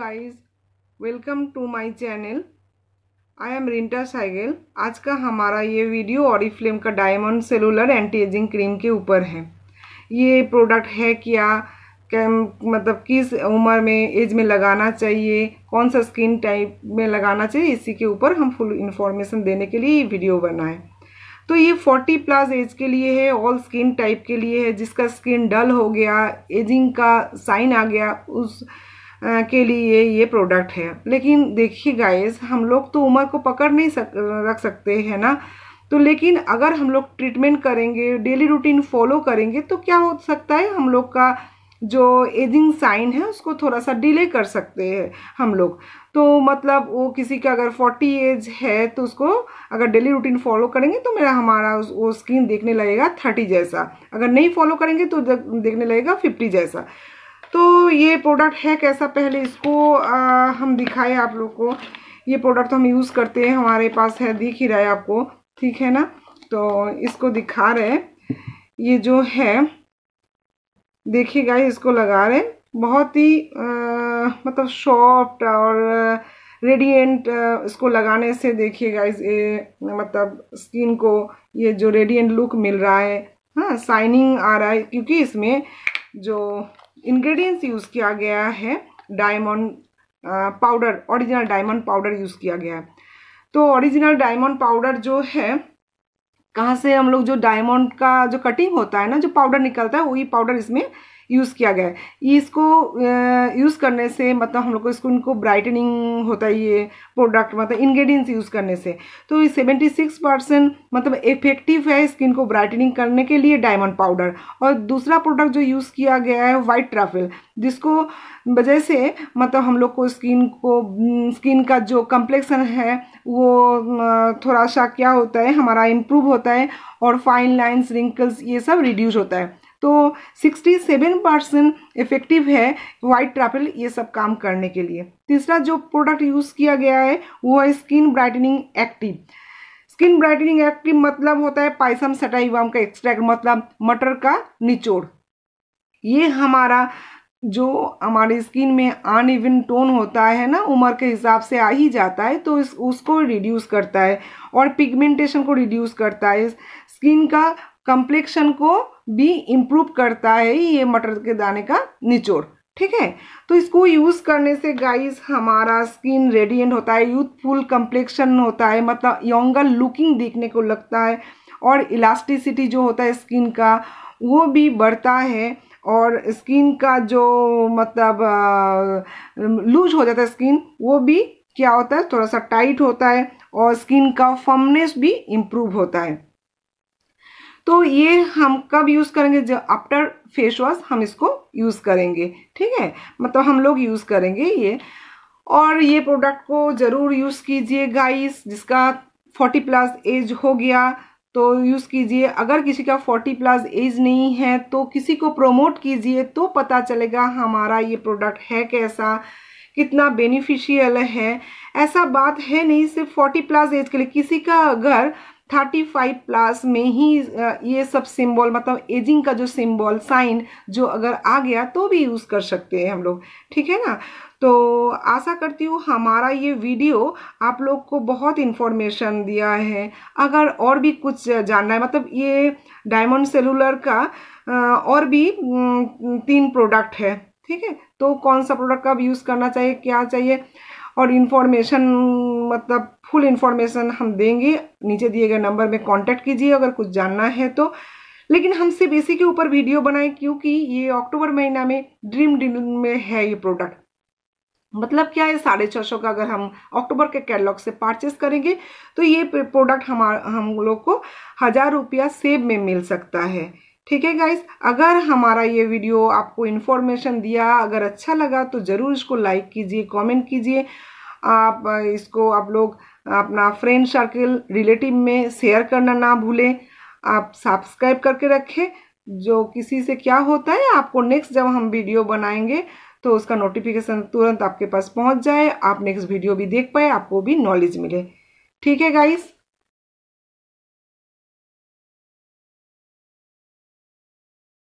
guys welcome to my channel I am Rinta Saigal आज का हमारा ये वीडियो ऑरिफ्लेम का diamond cellular anti ageing cream के ऊपर है ये प्रोडक्ट है क्या क्या मतलब किस उम्र में एज में लगाना चाहिए कौन सा स्किन टाइप में लगाना चाहिए इसी के ऊपर हम फुल इन्फॉर्मेशन देने के लिए ये वीडियो बनाए तो ये 40 प्लस एज के लिए है ऑल स्किन टाइप के लिए है जिसका स्किन डल हो गया एजिंग का साइन आ गया उस के लिए ये प्रोडक्ट है लेकिन देखिए गाइस हम लोग तो उम्र को पकड़ नहीं सक रख सकते है ना तो लेकिन अगर हम लोग ट्रीटमेंट करेंगे डेली रूटीन फॉलो करेंगे तो क्या हो सकता है हम लोग का जो एजिंग साइन है उसको थोड़ा सा डिले कर सकते हैं हम लोग तो मतलब वो किसी का अगर फोर्टी एज है तो उसको अगर डेली रूटीन फॉलो करेंगे तो मेरा हमारा उस, वो स्किन देखने लगेगा थर्टी जैसा अगर नहीं फॉलो करेंगे तो देखने लगेगा फिफ्टी जैसा तो ये प्रोडक्ट है कैसा पहले इसको आ, हम दिखाए आप लोग को ये प्रोडक्ट तो हम यूज़ करते हैं हमारे पास है दिख ही रहा है आपको ठीक है ना तो इसको दिखा रहे ये जो है देखिएगा इसको लगा रहे बहुत ही आ, मतलब सॉफ्ट और रेडिएंट इसको लगाने से देखिएगा इस ये मतलब स्किन को ये जो रेडिएंट लुक मिल रहा है हाँ शाइनिंग आ रहा है क्योंकि इसमें जो इंग्रेडिएंट्स यूज़ किया गया है diamond powder original diamond powder use किया गया है तो ओरिजिनल डायमंड पाउडर जो है कहाँ से हम लोग जो डायमंड का जो कटिंग होता है ना जो पाउडर निकलता है वही पाउडर इसमें यूज़ किया गया है इसको यूज़ करने से मतलब हम लोग को स्किन को ब्राइटनिंग होता है ये प्रोडक्ट मतलब इन्ग्रीडियंट्स यूज़ करने से तो ये सेवेंटी सिक्स परसेंट मतलब इफेक्टिव है स्किन को ब्राइटनिंग करने के लिए डायमंड पाउडर और दूसरा प्रोडक्ट जो यूज़ किया गया है वाइट ट्राफिल जिसको वजह से मतलब हम लोग को स्किन को स्किन का जो कम्प्लेक्सन है वो थोड़ा सा क्या होता है हमारा इम्प्रूव होता है और फाइन लाइन्स रिंकल्स ये सब रिड्यूस होता है तो 67 परसेंट इफेक्टिव है वाइट ट्रैपल ये सब काम करने के लिए तीसरा जो प्रोडक्ट यूज़ किया गया है वो है skin brightening active skin brightening active मतलब होता है पाइसम सटाइवाम का एक्सट्रैक्ट मतलब मटर का निचोड़ ये हमारा जो हमारे स्किन में अन इवन टोन होता है ना उम्र के हिसाब से आ ही जाता है तो इस उसको रिड्यूस करता है और पिगमेंटेशन को रिड्यूस करता है स्किन का कम्प्लेक्शन को भी इम्प्रूव करता है ये मटर के दाने का निचोड़ ठीक है तो इसको यूज़ करने से गाइस हमारा स्किन रेडिएंट होता है यूथफुल कम्प्लेक्शन होता है मतलब यंगर लुकिंग देखने को लगता है और इलास्टिसिटी जो होता है स्किन का वो भी बढ़ता है और स्किन का जो मतलब लूज हो जाता है स्किन वो भी क्या होता है थोड़ा सा टाइट होता है और स्किन का फर्मनेस भी इम्प्रूव होता है तो ये हम कब यूज़ करेंगे जब आफ्टर फेस वॉश हम इसको यूज़ करेंगे ठीक है मतलब हम लोग यूज़ करेंगे ये और ये प्रोडक्ट को ज़रूर यूज़ कीजिए गाइस जिसका 40 प्लस एज हो गया तो यूज़ कीजिए अगर किसी का फोर्टी प्लस एज नहीं है तो किसी को प्रोमोट कीजिए तो पता चलेगा हमारा ये प्रोडक्ट है कैसा कितना बेनिफिशियल है ऐसा बात है नहीं सिर्फ फोर्टी प्लस एज के लिए किसी का अगर थर्टी फाइव प्लस में ही ये सब सिंबल मतलब एजिंग का जो सिंबल साइन जो अगर आ गया तो भी यूज़ कर सकते हैं हम लोग ठीक है ना तो आशा करती हूँ हमारा ये वीडियो आप लोग को बहुत इन्फॉर्मेशन दिया है अगर और भी कुछ जानना है मतलब ये डायमंड सेलुलर का और भी तीन प्रोडक्ट है ठीक है तो कौन सा प्रोडक्ट कब यूज़ करना चाहिए क्या चाहिए और इन्फॉर्मेशन मतलब फुल इन्फॉर्मेशन हम देंगे नीचे दिए गए नंबर में कांटेक्ट कीजिए अगर कुछ जानना है तो लेकिन हम सिर्फ इसी के ऊपर वीडियो बनाएं क्योंकि ये अक्टूबर महीना में ड्रीम डील में है ये प्रोडक्ट मतलब क्या है साढ़े छः सौ का अगर हम अक्टूबर के कैटलॉग से परचेस करेंगे तो ये प्रोडक्ट हमारा हम लोग को हज़ार रुपया सेब में मिल सकता है ठीक है गाइज अगर हमारा ये वीडियो आपको इन्फॉर्मेशन दिया अगर अच्छा लगा तो ज़रूर इसको लाइक कीजिए कमेंट कीजिए आप इसको आप लोग अपना फ्रेंड सर्कल रिलेटिव में शेयर करना ना भूलें आप सब्सक्राइब करके रखें जो किसी से क्या होता है आपको नेक्स्ट जब हम वीडियो बनाएंगे तो उसका नोटिफिकेशन तुरंत आपके पास पहुँच जाए आप नेक्स्ट वीडियो भी देख पाए आपको भी नॉलेज मिले ठीक है गाइज़